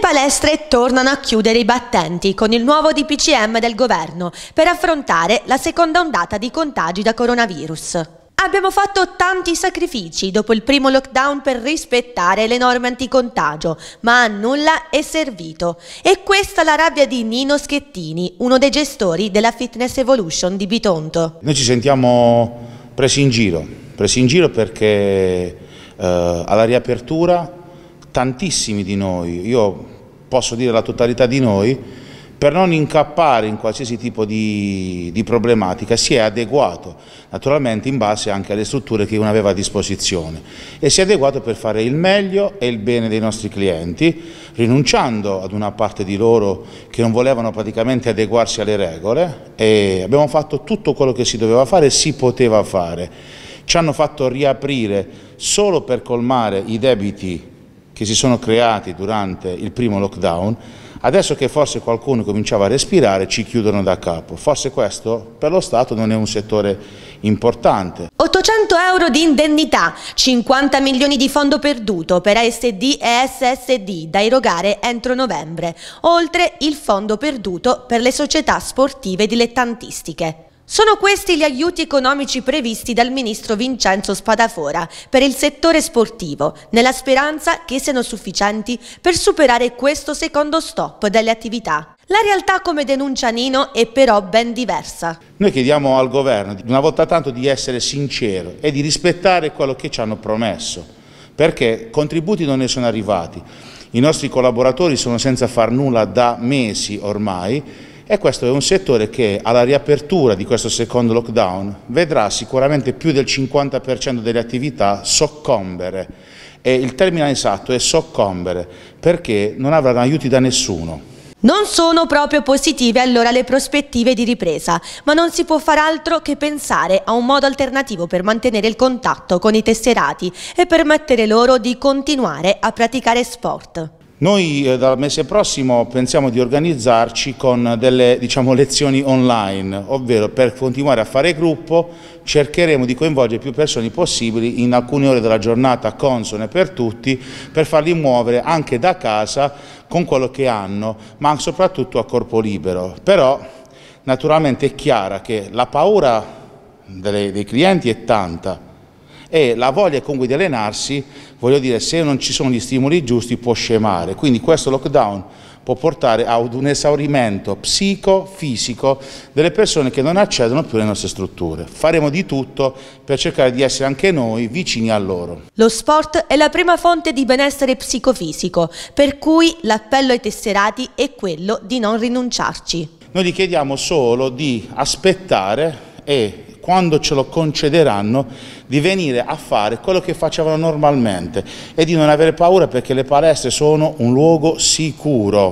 palestre tornano a chiudere i battenti con il nuovo DPCM del governo per affrontare la seconda ondata di contagi da coronavirus. Abbiamo fatto tanti sacrifici dopo il primo lockdown per rispettare le norme anticontagio, ma a nulla è servito. E questa è la rabbia di Nino Schettini, uno dei gestori della Fitness Evolution di Bitonto. Noi ci sentiamo presi in giro, presi in giro perché eh, alla riapertura tantissimi di noi, io posso dire la totalità di noi, per non incappare in qualsiasi tipo di, di, problematica si è adeguato, naturalmente in base anche alle strutture che uno aveva a disposizione e si è adeguato per fare il meglio e il bene dei nostri clienti, rinunciando ad una parte di loro che non volevano praticamente adeguarsi alle regole e abbiamo fatto tutto quello che si doveva fare e si poteva fare. Ci hanno fatto riaprire solo per colmare i debiti che si sono creati durante il primo lockdown, adesso che forse qualcuno cominciava a respirare ci chiudono da capo. Forse questo per lo Stato non è un settore importante. 800 euro di indennità, 50 milioni di fondo perduto per ASD e SSD da erogare entro novembre, oltre il fondo perduto per le società sportive dilettantistiche. Sono questi gli aiuti economici previsti dal ministro Vincenzo Spadafora per il settore sportivo, nella speranza che siano sufficienti per superare questo secondo stop delle attività. La realtà, come denuncia Nino, è però ben diversa. Noi chiediamo al governo, una volta tanto, di essere sincero e di rispettare quello che ci hanno promesso, perché contributi non ne sono arrivati. I nostri collaboratori sono senza far nulla da mesi ormai e questo è un settore che alla riapertura di questo secondo lockdown vedrà sicuramente più del 50% delle attività soccombere. E il termine esatto è soccombere perché non avranno aiuti da nessuno. Non sono proprio positive allora le prospettive di ripresa, ma non si può far altro che pensare a un modo alternativo per mantenere il contatto con i tesserati e permettere loro di continuare a praticare sport. Noi eh, dal mese prossimo pensiamo di organizzarci con delle diciamo, lezioni online, ovvero per continuare a fare gruppo cercheremo di coinvolgere più persone possibili in alcune ore della giornata consone per tutti, per farli muovere anche da casa con quello che hanno, ma soprattutto a corpo libero. Però naturalmente è chiara che la paura delle, dei clienti è tanta, e la voglia comunque di allenarsi, voglio dire, se non ci sono gli stimoli giusti può scemare. Quindi questo lockdown può portare ad un esaurimento psico-fisico delle persone che non accedono più alle nostre strutture. Faremo di tutto per cercare di essere anche noi vicini a loro. Lo sport è la prima fonte di benessere psicofisico, per cui l'appello ai tesserati è quello di non rinunciarci. Noi gli chiediamo solo di aspettare e quando ce lo concederanno, di venire a fare quello che facevano normalmente e di non avere paura perché le palestre sono un luogo sicuro.